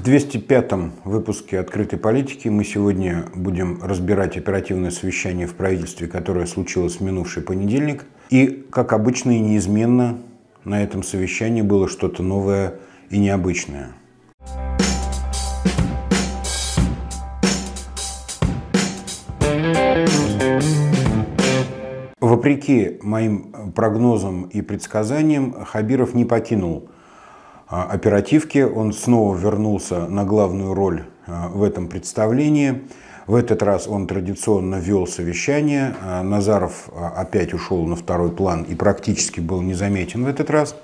В 205-м выпуске «Открытой политики» мы сегодня будем разбирать оперативное совещание в правительстве, которое случилось в минувший понедельник. И, как обычно и неизменно, на этом совещании было что-то новое и необычное. Вопреки моим прогнозам и предсказаниям, Хабиров не покинул – а, оперативке. Он снова вернулся на главную роль а, в этом представлении. В этот раз он традиционно вел совещание. А, Назаров опять ушел на второй план и практически был незаметен в этот раз.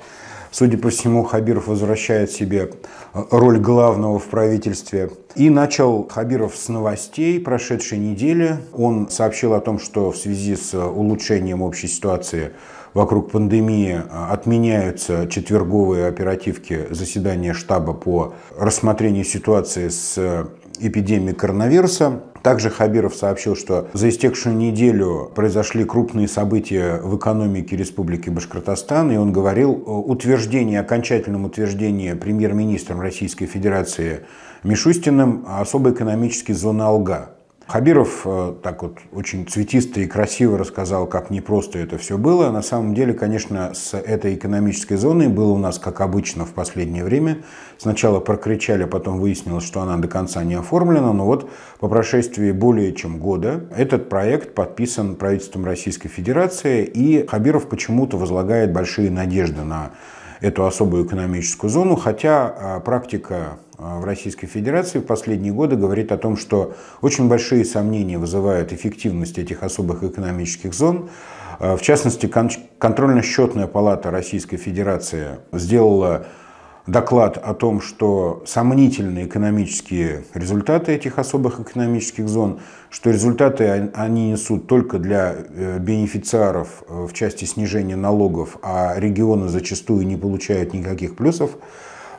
Судя по всему, Хабиров возвращает себе э, роль главного в правительстве. И начал Хабиров с новостей прошедшей недели. Он сообщил о том, что в связи с э, улучшением общей ситуации вокруг пандемии э, отменяются четверговые оперативки заседания штаба по рассмотрению ситуации с эпидемии коронавируса. Также Хабиров сообщил, что за истекшую неделю произошли крупные события в экономике Республики Башкортостан, и он говорил о э, утверждении, окончательном утверждении премьер-министром Российской Федерации Мишустиным а особой экономической зоны Алга. Хабиров э, так вот очень цветисто и красиво рассказал, как непросто это все было. На самом деле, конечно, с этой экономической зоной было у нас, как обычно, в последнее время. Сначала прокричали, потом выяснилось, что она до конца не оформлена. Но вот по прошествии более чем года этот проект подписан правительством Российской Федерации, и Хабиров почему-то возлагает большие надежды на эту особую экономическую зону, хотя а, практика а, в Российской Федерации в последние годы говорит о том, что очень большие сомнения вызывают эффективность этих особых экономических зон. А, в частности, контрольно-счетная палата Российской Федерации сделала доклад о том, что сомнительные экономические результаты этих особых экономических зон, что результаты они несут только для э, бенефициаров э, в части снижения налогов, а регионы зачастую не получают никаких плюсов,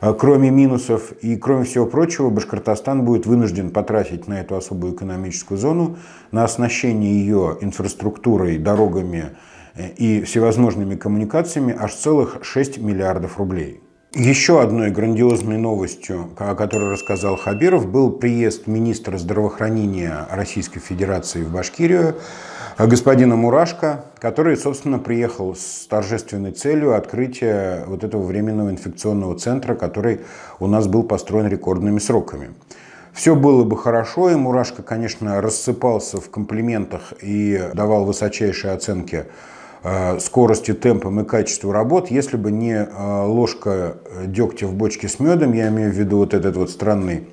э, кроме минусов. И кроме всего прочего, Башкортостан будет вынужден потратить на эту особую экономическую зону, на оснащение ее инфраструктурой, дорогами и всевозможными коммуникациями аж целых 6 миллиардов рублей. Еще одной грандиозной новостью, о которой рассказал Хабиров, был приезд министра здравоохранения Российской Федерации в Башкирию, э, господина Мурашко, который, собственно, приехал с торжественной целью открытия вот этого временного инфекционного центра, который у нас был построен рекордными сроками. Все было бы хорошо, и Мурашко, конечно, рассыпался в комплиментах и давал высочайшие оценки Э, скорости, темпом и качеству работ, если бы не э, ложка э, дегтя в бочке с медом, я имею в виду вот этот вот странный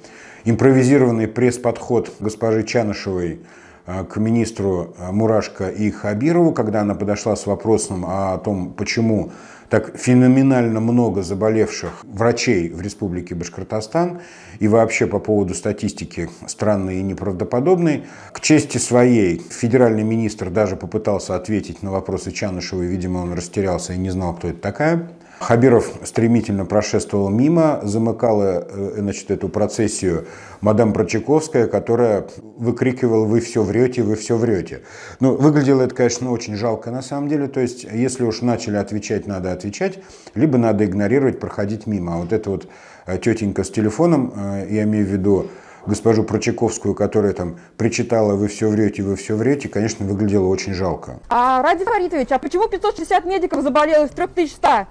импровизированный пресс-подход госпожи Чанышевой к министру Мурашко и Хабирову, когда она подошла с вопросом о том, почему так феноменально много заболевших врачей в Республике Башкортостан и вообще по поводу статистики странной и неправдоподобной. К чести своей федеральный министр даже попытался ответить на вопросы Чанышева, и, видимо, он растерялся и не знал, кто это такая. Хабиров стремительно прошествовал мимо, замыкала э, значит, эту процессию мадам Прочаковская, которая выкрикивала «Вы все врете, вы все врете». Ну, выглядело это, конечно, очень жалко на самом деле. То есть, если уж начали отвечать, надо отвечать, либо надо игнорировать, проходить мимо. А вот эта вот э, тетенька с телефоном, э, я имею в виду госпожу Прочаковскую, которая там причитала «Вы все врете, вы все врете», конечно, выглядело очень жалко. А, Ради Фаритович, а почему 560 медиков заболело из 3100? А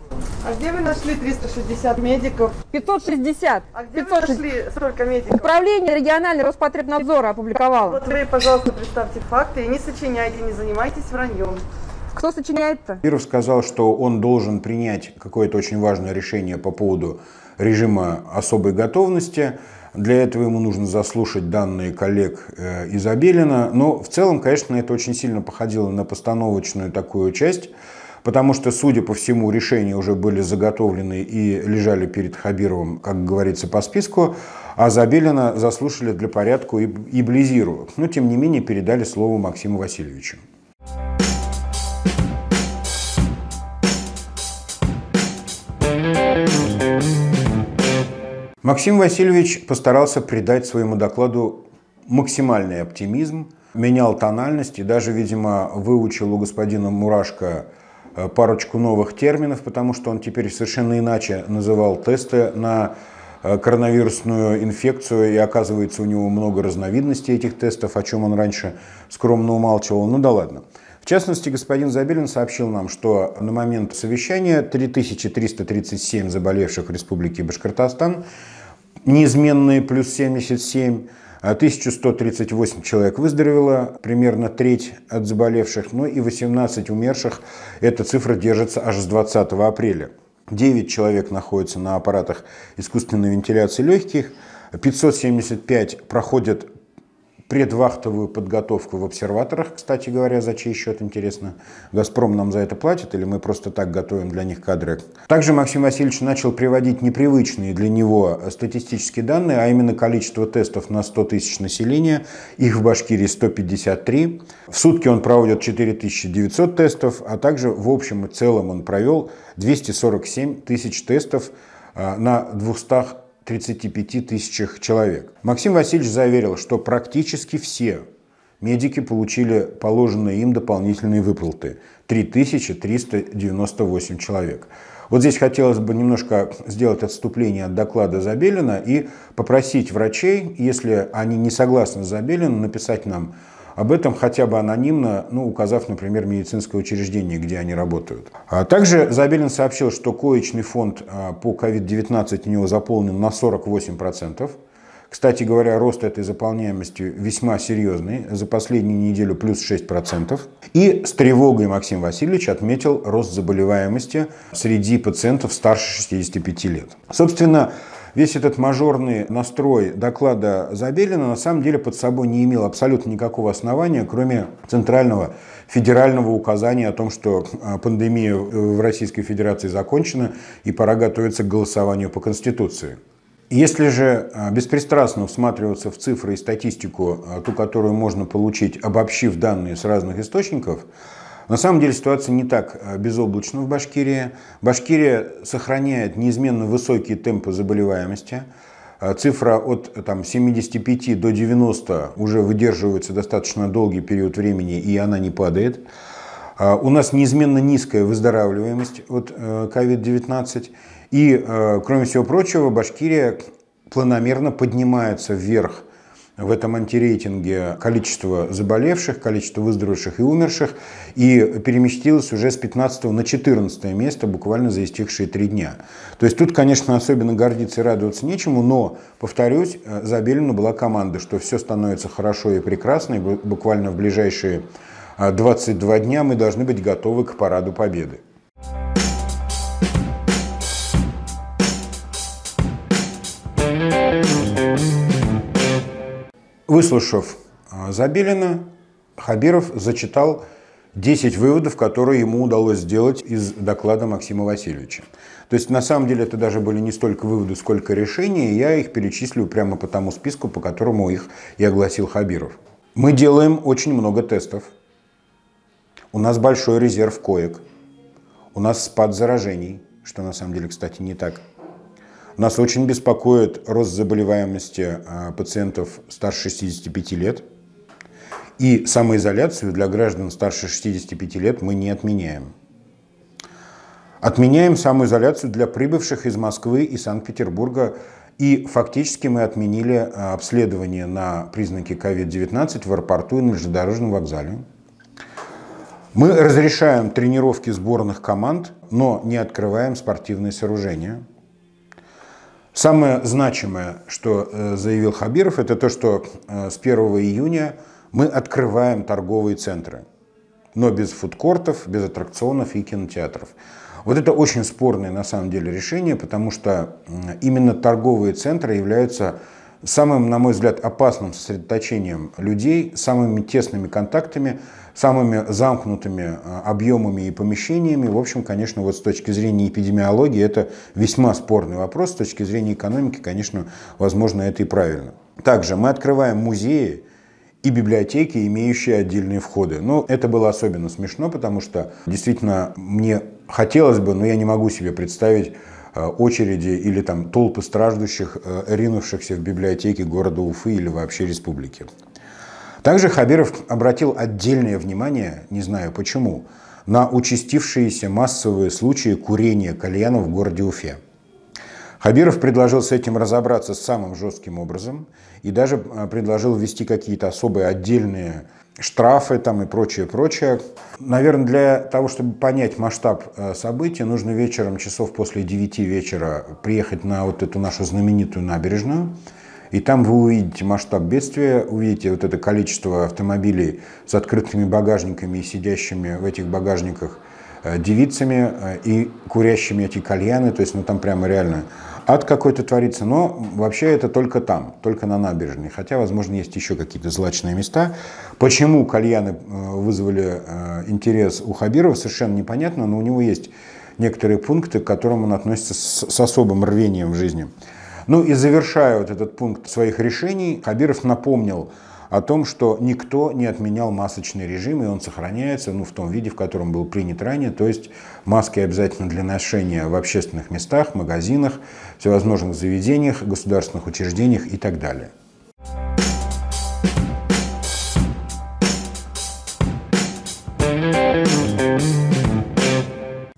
где вы нашли 360 медиков? 560. А где 560. вы нашли столько медиков? Управление регионального Роспотребнадзора опубликовало. Вот вы, пожалуйста, представьте факты и не сочиняйте, не занимайтесь враньем. Кто сочиняет-то? Киров сказал, что он должен принять какое-то очень важное решение по поводу режима особой готовности. Для этого ему нужно заслушать данные коллег э, из Абелина. Но в целом, конечно, это очень сильно походило на постановочную такую часть, потому что, судя по всему, решения уже были заготовлены и лежали перед Хабировым, как говорится, по списку, а Забелина заслушали для порядка и, и близиру. Но, тем не менее, передали слово Максиму Васильевичу. Максим Васильевич постарался придать своему докладу максимальный оптимизм, менял тональность и даже, видимо, выучил у господина Мурашко э, парочку новых терминов, потому что он теперь совершенно иначе называл тесты на э, коронавирусную инфекцию, и оказывается у него много разновидностей этих тестов, о чем он раньше скромно умалчивал. Ну да ладно. В частности, господин Забелин сообщил нам, что на момент совещания 3337 заболевших в Республике Башкортостан, неизменные плюс 77, 1138 а человек выздоровело, примерно треть от заболевших, ну и 18 умерших. Эта цифра держится аж с 20 апреля. 9 человек находятся на аппаратах искусственной вентиляции легких, 575 проходят предвахтовую подготовку в обсерваторах, кстати говоря, за чей счет, интересно, «Газпром» нам за это платит или мы просто так готовим для них кадры. Также Максим Васильевич начал приводить непривычные для него статистические данные, а именно количество тестов на 100 тысяч населения, их в Башкирии 153. В сутки он проводит 4900 тестов, а также в общем и целом он провел 247 тысяч тестов а, на 200 35 тысячах человек. Максим Васильевич заверил, что практически все медики получили положенные им дополнительные выплаты – 3398 человек. Вот здесь хотелось бы немножко сделать отступление от доклада Забелина и попросить врачей, если они не согласны с Забелиным, написать нам об этом хотя бы анонимно, ну, указав, например, медицинское учреждение, где они работают. А также Забелин сообщил, что коечный фонд а, по COVID-19 у него заполнен на 48%. Кстати говоря, рост этой заполняемости весьма серьезный. За последнюю неделю плюс 6%. И с тревогой Максим Васильевич отметил рост заболеваемости среди пациентов старше 65 лет. Собственно, весь этот мажорный настрой доклада Забелина на самом деле под собой не имел абсолютно никакого основания, кроме центрального федерального указания о том, что а, пандемия в Российской Федерации закончена и пора готовиться к голосованию по Конституции. Если же а, беспристрастно всматриваться в цифры и статистику, а, ту, которую можно получить, обобщив данные с разных источников, на самом деле ситуация не так э, безоблачна в Башкирии. Башкирия сохраняет неизменно высокие темпы заболеваемости. Э, цифра от э, там, 75 до 90 уже выдерживается достаточно долгий период времени, и она не падает. У нас неизменно низкая выздоравливаемость от COVID-19. И, кроме всего прочего, Башкирия планомерно поднимается вверх – в этом антирейтинге количество заболевших, количество выздоровевших и умерших, и переместилась уже с 15 на 14 место буквально за истекшие три дня. То есть тут, конечно, особенно гордиться и радоваться нечему, но, повторюсь, э, за Забелина была команда, что все становится хорошо и прекрасно, и буквально в ближайшие 22 э, дня мы должны быть готовы к параду победы. Выслушав а, Забелина, Хабиров зачитал 10 выводов, которые ему удалось сделать из доклада Максима Васильевича. То есть, на самом деле, это даже были не столько выводы, сколько решения. Я их перечислю прямо по тому списку, по которому их и огласил Хабиров. Мы делаем очень много тестов. У нас большой резерв коек. У нас спад заражений, что на самом деле, кстати, не так нас очень беспокоит рост заболеваемости э, пациентов старше 65 лет. И самоизоляцию для граждан старше 65 лет мы не отменяем. Отменяем самоизоляцию для прибывших из Москвы и Санкт-Петербурга. И фактически мы отменили э, обследование на признаки COVID-19 в аэропорту и на железнодорожном вокзале. Мы разрешаем тренировки сборных команд, но не открываем спортивные сооружения – Самое значимое, что э, заявил Хабиров, это то, что э, с 1 июня мы открываем торговые центры, но без фудкортов, без аттракционов и кинотеатров. Вот это очень спорное на самом деле решение, потому что именно торговые центры являются самым, на мой взгляд, опасным сосредоточением людей, самыми тесными контактами, самыми замкнутыми а, объемами и помещениями. В общем, конечно, вот с точки зрения эпидемиологии это весьма спорный вопрос. С точки зрения экономики, конечно, возможно, это и правильно. Также мы открываем музеи, и библиотеки, имеющие отдельные входы. Но ну, это было особенно смешно, потому что действительно мне хотелось бы, но я не могу себе представить а, очереди или там толпы страждущих, а, ринувшихся в библиотеки города Уфы или вообще республики. Также Хабиров обратил отдельное внимание, не знаю почему, на участившиеся массовые случаи курения кальяна в городе Уфе. Хабиров предложил с этим разобраться самым жестким образом и даже а, предложил ввести какие-то особые отдельные штрафы там и прочее, прочее. Наверное, для того, чтобы понять масштаб а, событий, нужно вечером часов после 9 вечера приехать на вот эту нашу знаменитую набережную, и там вы увидите масштаб бедствия, увидите вот это количество автомобилей с открытыми багажниками и сидящими в этих багажниках э, девицами э, и курящими эти кальяны, то есть ну там прямо реально ад какой-то творится, но вообще это только там, только на набережной, хотя, возможно, есть еще какие-то злачные места. Почему кальяны э, вызвали интерес у Хабирова, совершенно непонятно, но у него есть некоторые пункты, к которым он относится с особым рвением в жизни. Ну и завершая вот этот пункт своих решений, Хабиров напомнил о том, что никто не отменял масочный режим, и он сохраняется ну, в том виде, в котором был принят ранее. То есть маски обязательно для ношения в общественных местах, магазинах, всевозможных заведениях, государственных учреждениях и так далее.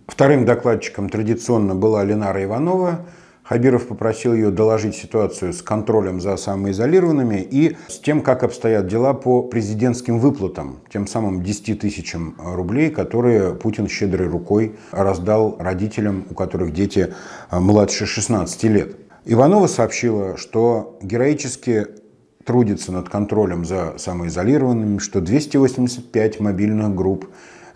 Вторым докладчиком традиционно была Ленара Иванова. Хабиров попросил ее доложить ситуацию с контролем за самоизолированными и с тем, как обстоят дела по президентским выплатам, тем самым 10 тысячам рублей, которые Путин щедрой рукой раздал родителям, у которых дети э, младше 16 лет. Иванова сообщила, что героически трудится над контролем за самоизолированными, что 285 мобильных групп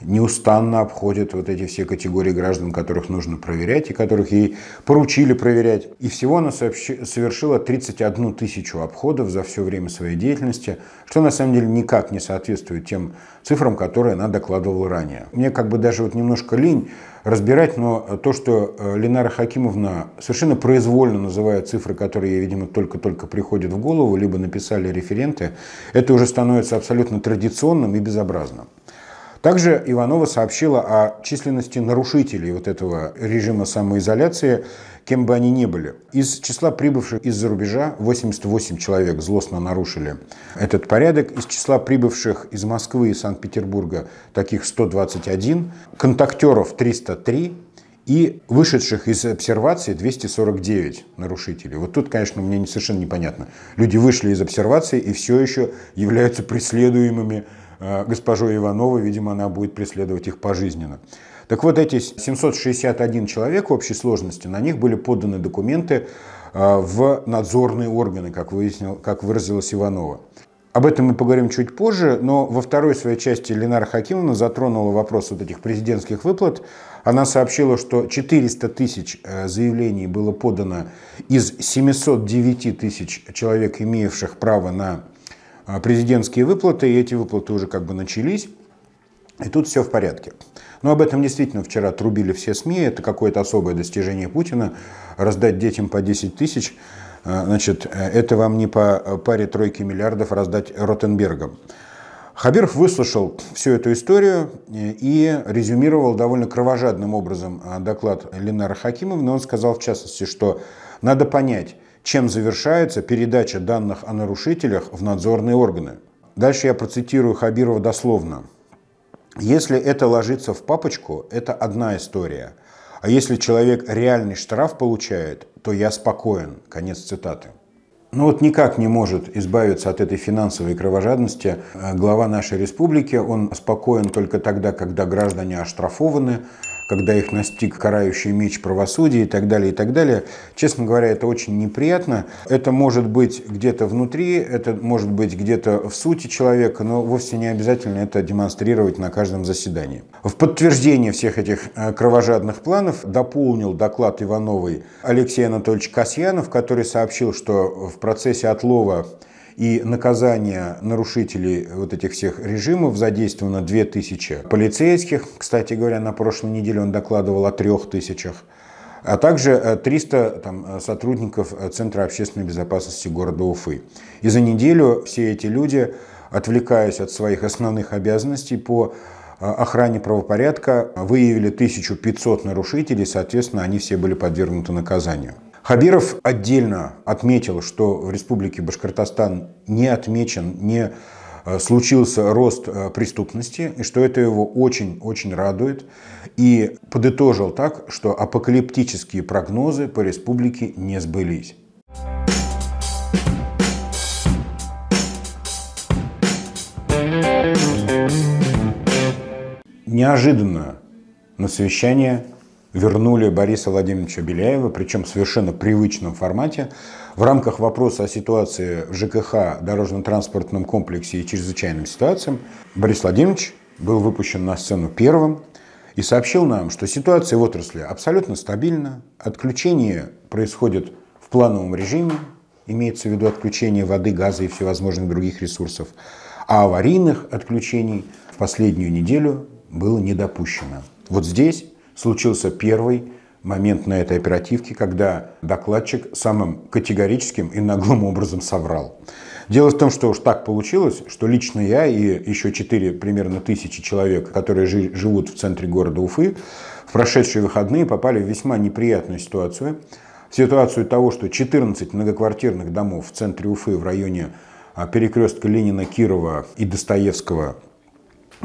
неустанно обходит вот эти все категории граждан, которых нужно проверять и которых ей поручили проверять. И всего она совершила 31 тысячу обходов за все время своей деятельности, что на самом деле никак не соответствует тем цифрам, которые она докладывала ранее. Мне как бы даже вот немножко лень разбирать, но то, что э, Ленара Хакимовна совершенно произвольно называет цифры, которые ей, видимо, только-только приходят в голову, либо написали референты, это уже становится абсолютно традиционным и безобразным. Также Иванова сообщила о численности нарушителей вот этого режима самоизоляции, кем бы они ни были. Из числа прибывших из-за рубежа 88 человек злостно нарушили этот порядок. Из числа прибывших из Москвы и Санкт-Петербурга таких 121, контактеров 303, и вышедших из обсервации 249 нарушителей. Вот тут, конечно, мне совершенно непонятно. Люди вышли из обсервации и все еще являются преследуемыми Э, госпожой Ивановой, видимо, она будет преследовать их пожизненно. Так вот, эти 761 человек в общей сложности, на них были поданы документы э, в надзорные органы, как, выяснил, как выразилась Иванова. Об этом мы поговорим чуть позже, но во второй своей части Ленара Хакимовна затронула вопрос вот этих президентских выплат. Она сообщила, что 400 тысяч э, заявлений было подано из 709 тысяч человек, имеющих право на а, президентские выплаты, и эти выплаты уже как бы начались, и тут все в порядке. Но об этом действительно вчера трубили все СМИ, это какое-то особое достижение Путина, раздать детям по 10 тысяч, а, значит, это вам не по паре тройки миллиардов раздать Ротенбергам. Хабиров выслушал всю эту историю э, и резюмировал довольно кровожадным образом а, доклад Ленара Хакимовны. Он сказал, в частности, что надо понять, чем завершается передача данных о нарушителях в надзорные органы. Дальше я процитирую Хабирова дословно. Если это ложится в папочку, это одна история. А если человек реальный штраф получает, то я спокоен. Конец цитаты. Ну вот никак не может избавиться от этой финансовой кровожадности э, глава нашей республики. Он спокоен только тогда, когда граждане оштрафованы, когда их настиг карающий меч правосудия и так далее, и так далее. Честно говоря, это очень неприятно. Это может быть где-то внутри, это может быть где-то в сути человека, но вовсе не обязательно это демонстрировать на каждом заседании. В подтверждение всех этих э, кровожадных планов дополнил доклад Ивановой Алексей Анатольевич Касьянов, который сообщил, что в процессе отлова и наказание нарушителей вот этих всех режимов задействовано 2000 полицейских. Кстати говоря, на прошлой неделе он докладывал о 3000 а также 300 э, там, э, сотрудников э, Центра общественной безопасности города Уфы. И за неделю все эти люди, отвлекаясь от своих основных обязанностей по охране правопорядка, выявили 1500 нарушителей, соответственно, они все были подвергнуты наказанию. Хабиров отдельно отметил, что в республике Башкортостан не отмечен, не э, случился рост э, преступности, и что это его очень-очень радует. И подытожил так, что апокалиптические прогнозы по республике не сбылись. Неожиданно на совещание вернули Бориса Владимировича Беляева, причем в совершенно привычном формате, в рамках вопроса о ситуации в ЖКХ, дорожно-транспортном комплексе и чрезвычайным ситуациям. Борис Владимирович был выпущен на сцену первым и сообщил нам, что ситуация в отрасли абсолютно стабильна, отключение происходит в плановом режиме, имеется в виду отключение воды, газа и всевозможных других ресурсов, а аварийных отключений в последнюю неделю было не допущено. Вот здесь случился первый момент на этой оперативке, когда докладчик самым категорическим и наглым образом соврал. Дело в том, что уж так получилось, что лично я и еще 4 примерно тысячи человек, которые жи- живут в центре города Уфы, в прошедшие выходные попали в весьма неприятную ситуацию. В ситуацию того, что 14 многоквартирных домов в центре Уфы в районе а, перекрестка Ленина, Кирова и Достоевского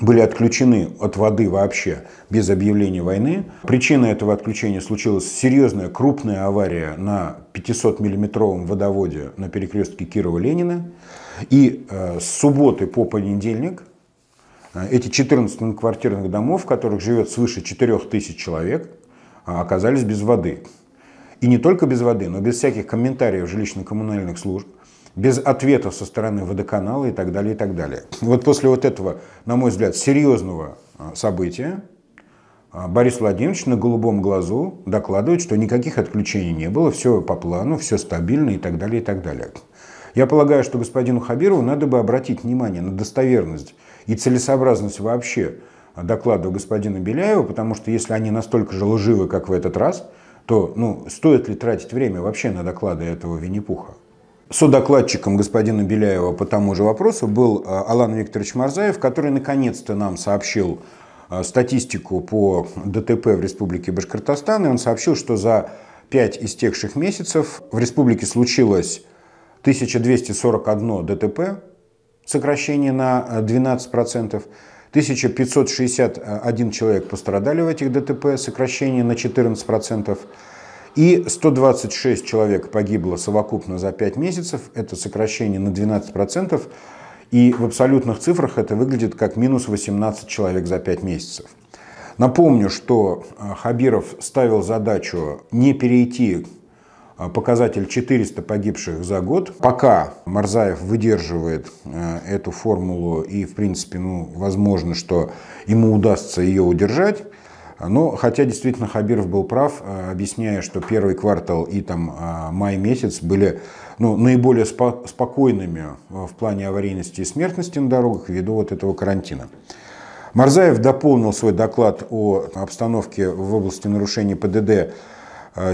были отключены от воды вообще без объявления войны. Причина этого отключения случилась серьезная крупная авария на 500-миллиметровом водоводе на перекрестке Кирова-Ленина. И э, с субботы по понедельник э, эти 14 квартирных домов, в которых живет свыше 4 тысяч человек, э, оказались без воды. И не только без воды, но без всяких комментариев жилищно-коммунальных служб без ответа со стороны водоканала и так далее, и так далее. Вот после вот этого, на мой взгляд, серьезного а, события, а, Борис Владимирович на голубом глазу докладывает, что никаких отключений не было, все по плану, все стабильно и так далее, и так далее. Я полагаю, что господину Хабирову надо бы обратить внимание на достоверность и целесообразность вообще а, доклада господина Беляева, потому что если они настолько же лживы, как в этот раз, то ну, стоит ли тратить время вообще на доклады этого Винни-Пуха? Содокладчиком господина Беляева по тому же вопросу был э, Алан Викторович Марзаев, который наконец-то нам сообщил э, статистику по ДТП в Республике Башкортостан, и он сообщил, что за 5 истекших месяцев в республике случилось 1241 ДТП, сокращение на 12%, э, 1561 человек пострадали в этих ДТП, сокращение на 14%, и 126 человек погибло совокупно за 5 месяцев. Это сокращение на 12%. И в абсолютных цифрах это выглядит как минус 18 человек за 5 месяцев. Напомню, что э, Хабиров ставил задачу не перейти э, показатель 400 погибших за год. Пока Марзаев выдерживает э, эту формулу и, в принципе, ну, возможно, что ему удастся ее удержать, но ну, хотя действительно Хабиров был прав, э, объясняя, что первый квартал и там э, май месяц были ну, наиболее спо- спокойными э, в плане аварийности и смертности на дорогах ввиду вот этого карантина. Марзаев дополнил свой доклад о обстановке в области нарушений ПДД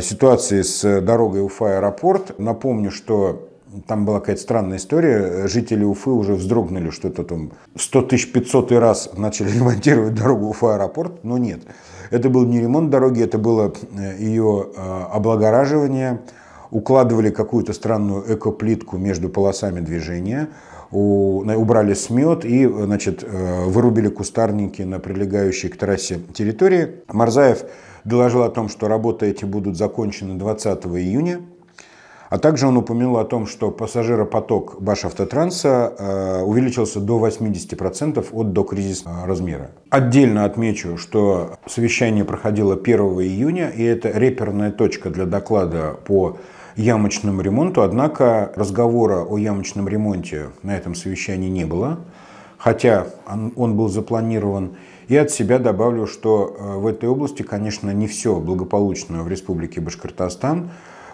ситуации с дорогой Уфа-аэропорт. Напомню, что там была какая-то странная история. Жители Уфы уже вздрогнули, что это там 100 тысяч 500 раз начали ремонтировать дорогу Уфа-аэропорт, но нет. Это был не ремонт дороги, это было э, ее э, облагораживание. Укладывали какую-то странную экоплитку между полосами движения, убрали смет и значит, э, вырубили кустарники на прилегающей к трассе территории. Марзаев доложил о том, что работы эти будут закончены 20 июня. А также он упомянул о том, что пассажиропоток Башавтотранса э, увеличился до 80% от докризисного размера. Отдельно отмечу, что совещание проходило 1 июня, и это реперная точка для доклада по ямочному ремонту. Однако разговора о ямочном ремонте на этом совещании не было, хотя он был запланирован. И от себя добавлю, что э, в этой области, конечно, не все благополучно в Республике Башкортостан.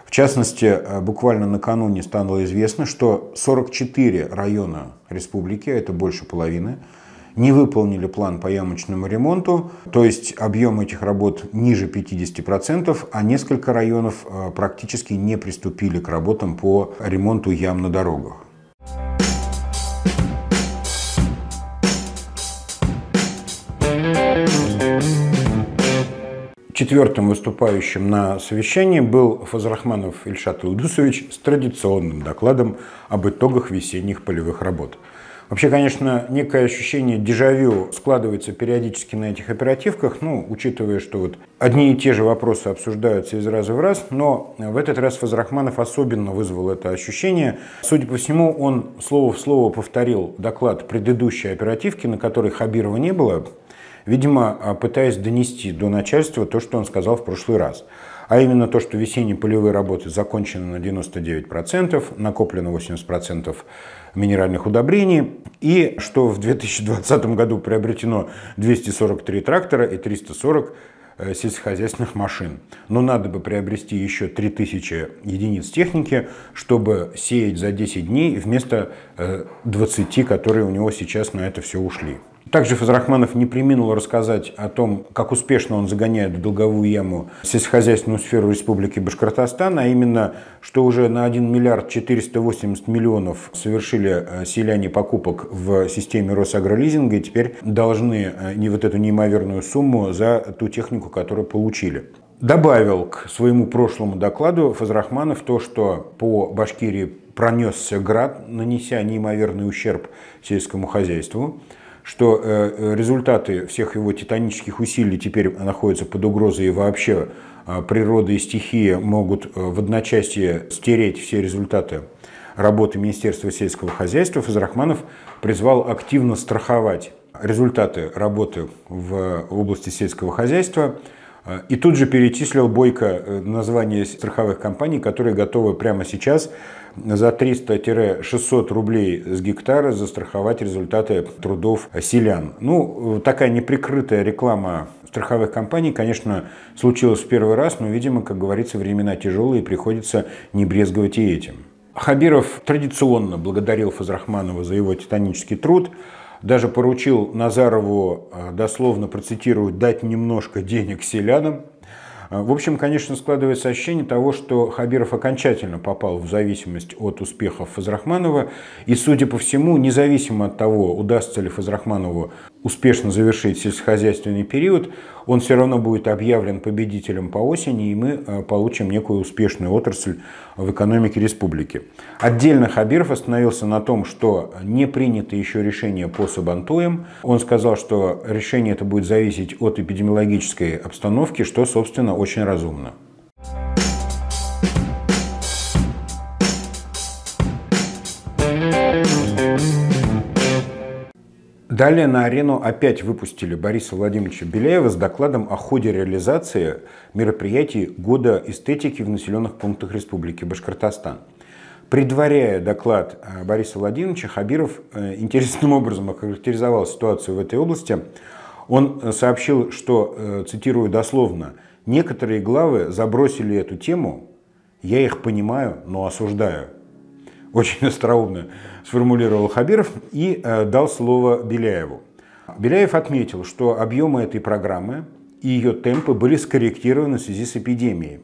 В частности, э, буквально накануне стало известно, что 44 района республики, а это больше половины, не выполнили план по ямочному ремонту, то есть объем этих работ ниже 50%, а несколько районов э, практически не приступили к работам по ремонту ям на дорогах. Четвертым выступающим на совещании был Фазрахманов Ильшат Илдусович с традиционным докладом об итогах весенних полевых работ. Вообще, конечно, некое ощущение дежавю складывается периодически на этих оперативках, ну, учитывая, что вот одни и те же вопросы обсуждаются из раза в раз, но в этот раз Фазрахманов особенно вызвал это ощущение. Судя по всему, он слово в слово повторил доклад предыдущей оперативки, на которой Хабирова не было, Видимо, а, пытаясь донести до начальства то, что он сказал в прошлый раз. А именно то, что весенние полевые работы закончены на 99%, накоплено 80% минеральных удобрений, и что в 2020 году приобретено 243 трактора и 340 э, сельскохозяйственных машин. Но надо бы приобрести еще 3000 единиц техники, чтобы сеять за 10 дней вместо 20, э, которые у него сейчас на это все ушли. Также Фазрахманов не приминул рассказать о том, как успешно он загоняет в долговую яму сельскохозяйственную сферу Республики Башкортостан, а именно, что уже на 1 миллиард 480 миллионов совершили э, селяне покупок в системе Росагролизинга и теперь должны э, не вот эту неимоверную сумму за ту технику, которую получили. Добавил к своему прошлому докладу Фазрахманов то, что по Башкирии пронесся град, нанеся неимоверный ущерб сельскому хозяйству – что э, э, результаты всех его титанических усилий теперь находятся под угрозой и вообще э, природа и стихия могут в одночасье стереть все результаты работы Министерства сельского хозяйства, Фазрахманов призвал активно страховать результаты работы в области сельского хозяйства и тут же перечислил Бойко название страховых компаний, которые готовы прямо сейчас за 300-600 рублей с гектара застраховать результаты трудов селян. Ну, такая неприкрытая реклама страховых компаний, конечно, случилась в первый раз, но, видимо, как говорится, времена тяжелые, приходится не брезговать и этим. Хабиров традиционно благодарил Фазрахманова за его титанический труд, даже поручил Назарову, э, дословно процитирую, дать немножко денег селянам, а, в общем, конечно, складывается ощущение того, что Хабиров окончательно попал в зависимость от успехов Фазрахманова. И, судя по всему, независимо от того, удастся ли Фазрахманову успешно завершить сельскохозяйственный период, он все равно будет объявлен победителем по осени, и мы э, получим некую успешную отрасль в экономике республики. Отдельно Хабиров остановился на том, что не принято еще решение по Сабантуям. Он сказал, что решение это будет зависеть от эпидемиологической обстановки, что, собственно, очень разумно. Далее на арену опять выпустили Бориса Владимировича Беляева с докладом о ходе реализации мероприятий года эстетики в населенных пунктах Республики Башкортостан. Предваряя доклад э, Бориса Владимировича, Хабиров э, интересным образом охарактеризовал ситуацию в этой области. Он э, сообщил, что, цитирую дословно, «некоторые главы забросили эту тему, я их понимаю, но осуждаю». Очень остроумно сформулировал Хабиров и э, дал слово Беляеву. Беляев отметил, что объемы этой программы и ее темпы были скорректированы в связи с эпидемией.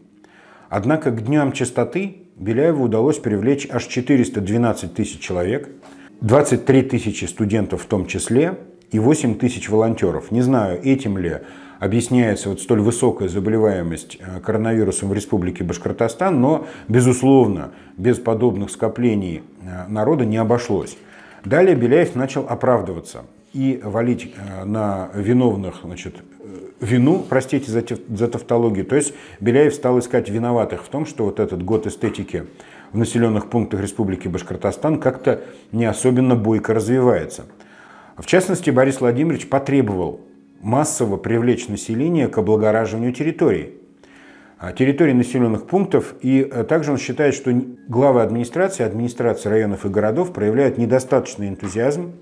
Однако к дням частоты Беляеву удалось привлечь аж 412 тысяч человек, 23 тысячи студентов в том числе и 8 тысяч волонтеров. Не знаю, этим ли объясняется вот столь высокая заболеваемость э, коронавирусом в Республике Башкортостан, но, безусловно, без подобных скоплений э, народа не обошлось. Далее Беляев начал оправдываться и валить э, на виновных значит, вину, простите за, за тавтологию. То есть Беляев стал искать виноватых в том, что вот этот год эстетики в населенных пунктах Республики Башкортостан как-то не особенно бойко развивается. В частности, Борис Владимирович потребовал массово привлечь население к облагораживанию территории, а, территории населенных пунктов. И э, также он считает, что главы администрации, администрации районов и городов проявляют недостаточный энтузиазм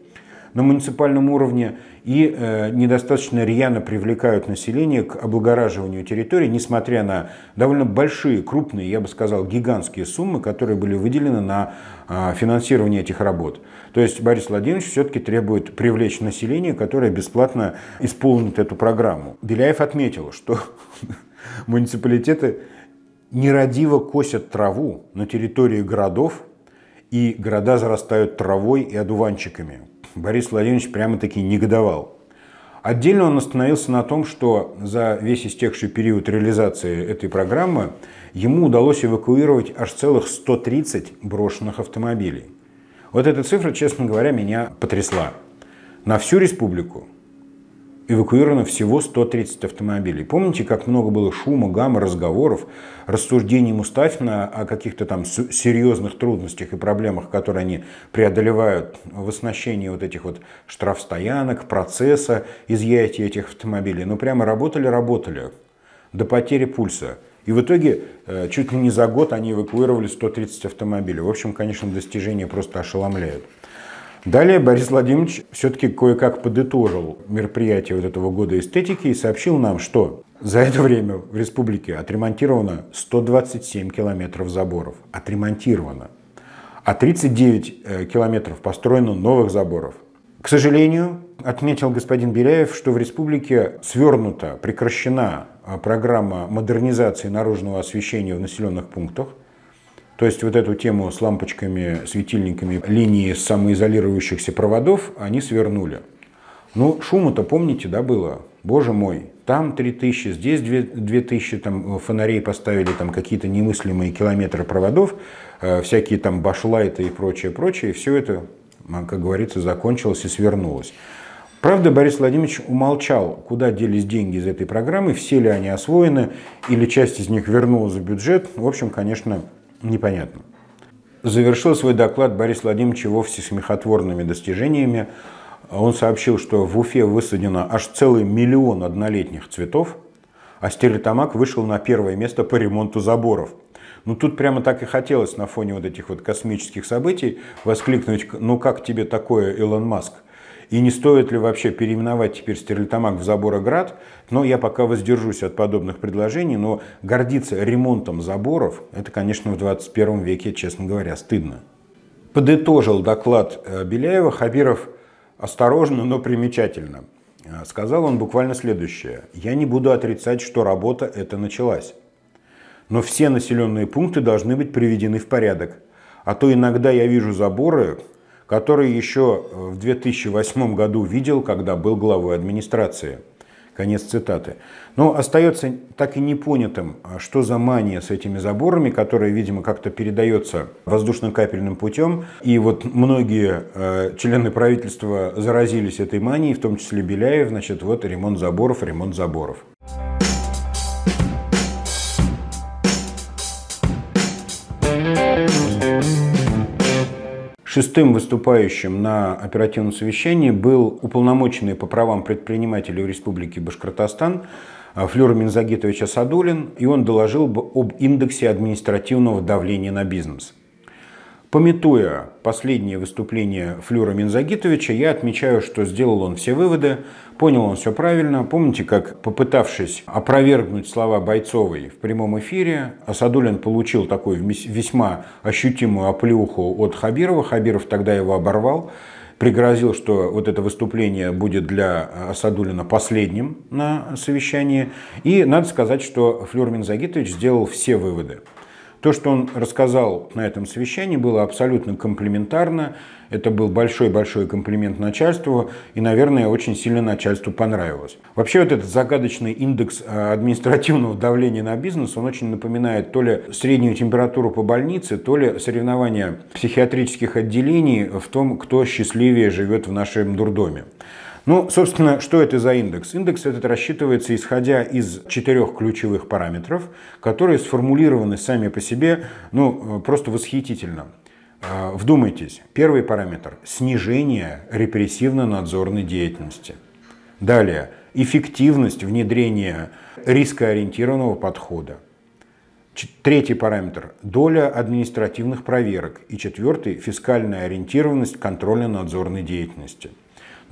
на муниципальном уровне и э, недостаточно рьяно привлекают население к облагораживанию территории, несмотря на довольно большие, крупные, я бы сказал, гигантские суммы, которые были выделены на э, финансирование этих работ. То есть Борис Владимирович все-таки требует привлечь население, которое бесплатно исполнит эту программу. Беляев отметил, что муниципалитеты нерадиво косят траву на территории городов, и города зарастают травой и одуванчиками, Борис Владимирович прямо-таки негодовал. Отдельно он остановился на том, что за весь истекший период реализации этой программы ему удалось эвакуировать аж целых 130 брошенных автомобилей. Вот эта цифра, честно говоря, меня потрясла. На всю республику эвакуировано всего 130 автомобилей. Помните, как много было шума, гамма, разговоров, рассуждений Мустафина о каких-то там серьезных трудностях и проблемах, которые они преодолевают в оснащении вот этих вот штрафстоянок, процесса изъятия этих автомобилей. Ну прямо работали-работали до потери пульса. И в итоге э, чуть ли не за год они эвакуировали 130 автомобилей. В общем, конечно, достижения просто ошеломляют. Далее Борис Владимирович все-таки кое-как подытожил мероприятие вот этого года эстетики и сообщил нам, что за это время в республике отремонтировано 127 километров заборов. Отремонтировано. А 39 э, километров построено новых заборов. К сожалению, отметил господин Беляев, что в республике свернута, прекращена э, программа модернизации наружного освещения в населенных пунктах. То есть вот эту тему с лампочками, светильниками, линии самоизолирующихся проводов они свернули. Ну, шума-то, помните, да, было? Боже мой, там 3000, здесь 2000, там э, фонарей поставили, там какие-то немыслимые километры проводов, э, всякие там башлайты и прочее, прочее. Все это, а, как говорится, закончилось и свернулось. Правда, Борис Владимирович умолчал, куда делись деньги из этой программы, все ли они освоены, или часть из них вернулась в бюджет. В общем, конечно, непонятно. Завершил свой доклад Борис Владимирович вовсе смехотворными достижениями. Он сообщил, что в Уфе высадено аж целый миллион однолетних цветов, а Стерлитамак вышел на первое место по ремонту заборов. Ну тут прямо так и хотелось на фоне вот этих вот космических событий воскликнуть, ну как тебе такое, Илон Маск – и не стоит ли вообще переименовать теперь Стерлитамак в Забороград, но я пока воздержусь от подобных предложений, но гордиться ремонтом заборов, это, конечно, в 21 веке, честно говоря, стыдно. Подытожил доклад э, Беляева Хабиров осторожно, но примечательно. Э, сказал он буквально следующее. «Я не буду отрицать, что работа эта началась. Но все населенные пункты должны быть приведены в порядок. А то иногда я вижу заборы, который еще э, в 2008 году видел, когда был главой администрации. Конец цитаты. Но остается так и непонятым, а что за мания с этими заборами, которая, видимо, как-то передается воздушно-капельным путем. И вот многие э, члены правительства заразились этой манией, в том числе Беляев. Значит, вот ремонт заборов, ремонт заборов. Шестым выступающим на оперативном совещании был уполномоченный по правам предпринимателей Республики Башкортостан а, Флюр Минзагитович Асадулин, и он доложил об индексе административного давления на бизнес – Пометуя последнее выступление Флюра Минзагитовича, я отмечаю, что сделал он все выводы, понял он все правильно. Помните, как, попытавшись опровергнуть слова Бойцовой в прямом эфире, Асадулин получил такую весьма ощутимую оплюху от Хабирова. Хабиров тогда его оборвал пригрозил, что вот это выступление будет для Асадулина последним на совещании. И надо сказать, что Флюр Минзагитович сделал все выводы. То, что он рассказал на этом совещании, было абсолютно комплиментарно. Это был большой-большой комплимент начальству, и, наверное, очень сильно начальству понравилось. Вообще вот этот загадочный индекс э, административного давления на бизнес, он очень напоминает то ли среднюю температуру по больнице, то ли соревнования психиатрических отделений в том, кто счастливее живет в нашем дурдоме. Ну, собственно, что это за индекс? Индекс этот рассчитывается исходя из четырех ключевых параметров, которые сформулированы сами по себе, ну, э, просто восхитительно. Э, вдумайтесь, первый параметр – снижение репрессивно-надзорной деятельности. Далее – эффективность внедрения рискоориентированного подхода. Третий параметр – доля административных проверок. И четвертый – фискальная ориентированность контрольно-надзорной деятельности –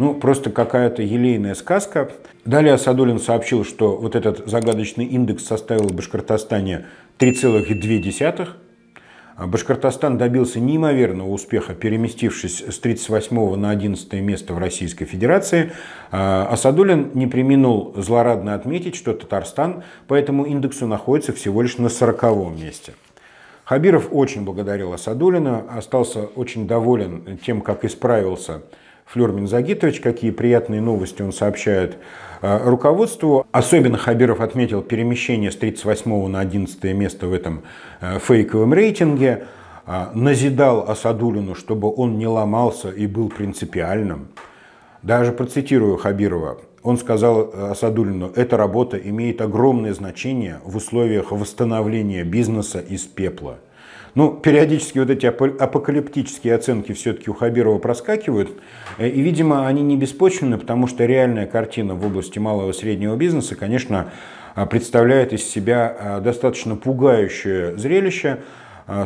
ну, просто какая-то елейная сказка. Далее Садулин сообщил, что вот этот загадочный индекс составил в Башкортостане 3,2. А Башкортостан добился неимоверного успеха, переместившись с 38 на 11 место в Российской Федерации. Асадулин а не применил злорадно отметить, что Татарстан по этому индексу находится всего лишь на 40 месте. Хабиров очень благодарил Асадулина, остался очень доволен тем, как исправился Флюр Минзагитович, какие приятные новости он сообщает э, руководству. Особенно Хабиров отметил перемещение с 38 на 11 место в этом э, фейковом рейтинге. А, назидал Асадулину, чтобы он не ломался и был принципиальным. Даже процитирую Хабирова. Он сказал э, Асадулину, эта работа имеет огромное значение в условиях восстановления бизнеса из пепла – ну, периодически вот эти апокалиптические оценки все-таки у Хабирова проскакивают, э, и, видимо, они не беспочвены, потому что реальная картина в области малого и среднего бизнеса, конечно, э, представляет из себя э, достаточно пугающее зрелище.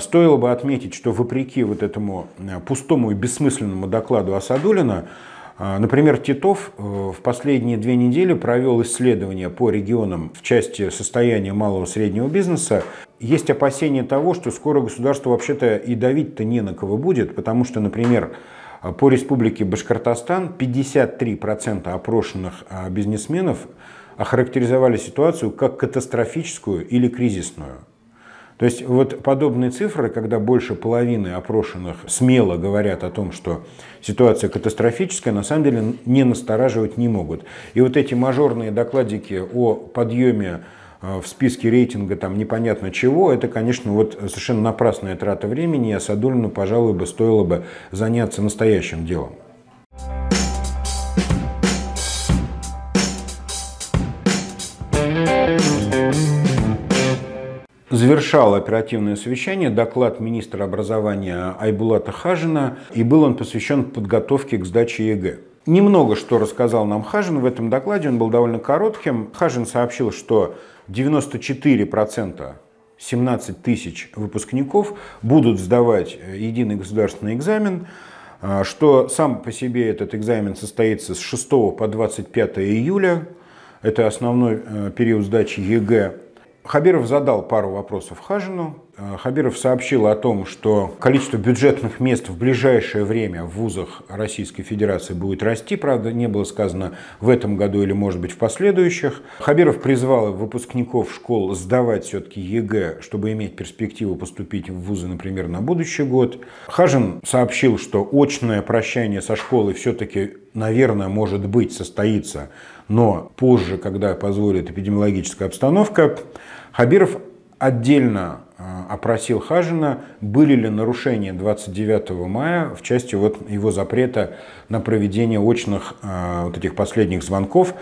Стоило бы отметить, что вопреки вот этому пустому и бессмысленному докладу Асадулина, Например, Титов в последние две недели провел исследование по регионам в части состояния малого и среднего бизнеса есть опасения того, что скоро государство вообще-то и давить-то не на кого будет, потому что, например, а, по республике Башкортостан 53% опрошенных а, бизнесменов охарактеризовали ситуацию как катастрофическую или кризисную. То есть вот подобные цифры, когда больше половины опрошенных смело говорят о том, что ситуация катастрофическая, на самом деле не настораживать не могут. И вот эти мажорные докладики о подъеме Э, в списке рейтинга там непонятно чего, это, конечно, вот совершенно напрасная трата времени, а Садулину, пожалуй, бы стоило бы заняться настоящим делом. завершал оперативное совещание доклад министра образования Айбулата Хажина, и был он посвящен подготовке к сдаче ЕГЭ. Немного что рассказал нам Хажин в этом докладе, он был довольно коротким. Хажин сообщил, что 94% 17 тысяч выпускников будут сдавать э, единый государственный экзамен, а, что сам по себе этот экзамен состоится с 6 по 25 июля. Это основной э, период сдачи ЕГЭ. Хабиров задал пару вопросов Хажину, Э, Хабиров сообщил о том, что количество бюджетных мест в ближайшее время в вузах Российской Федерации будет расти, правда, не было сказано в этом году или, может быть, в последующих. Хабиров призвал выпускников школ сдавать все-таки ЕГЭ, чтобы иметь перспективу поступить в вузы, например, на будущий год. Хажин сообщил, что очное прощание со школой все-таки наверное, может быть, состоится, но позже, когда позволит эпидемиологическая обстановка, Хабиров отдельно опросил Хажина, были ли нарушения 29 мая в части вот его запрета на проведение очных э, вот этих последних звонков.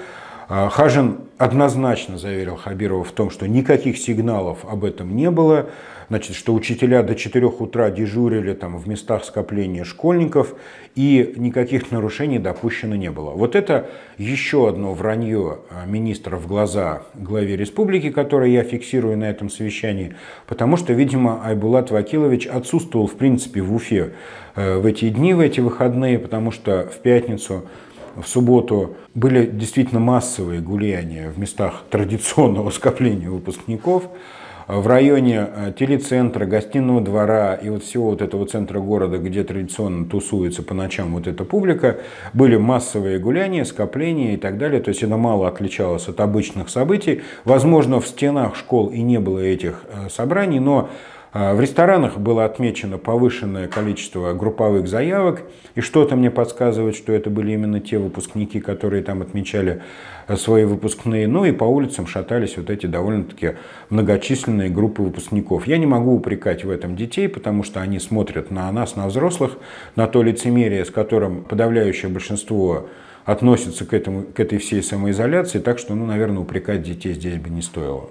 Э, Хажин однозначно заверил Хабирова в том, что никаких сигналов об этом не было значит, что учителя до 4 утра дежурили там в местах скопления школьников и никаких нарушений допущено не было. Вот это еще одно вранье а, министра в глаза главе республики, которое я фиксирую на этом совещании, потому что, видимо, Айбулат Вакилович отсутствовал в принципе в Уфе э, в эти дни, в эти выходные, потому что в пятницу в субботу были действительно массовые гуляния в местах традиционного скопления выпускников в районе э, телецентра, гостиного двора и вот всего вот этого центра города, где традиционно тусуется по ночам вот эта публика, были массовые гуляния, скопления и так далее. То есть это мало отличалось от обычных событий. Возможно, в стенах школ и не было этих э, собраний, но а, в ресторанах было отмечено повышенное количество групповых заявок, и что-то мне подсказывает, что это были именно те выпускники, которые там отмечали э, свои выпускные, ну и по улицам шатались вот эти довольно-таки многочисленные группы выпускников. Я не могу упрекать в этом детей, потому что они смотрят на нас, на взрослых, на то лицемерие, с которым подавляющее большинство относится к, этому, к этой всей самоизоляции, так что, ну, наверное, упрекать детей здесь бы не стоило.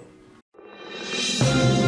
Thank you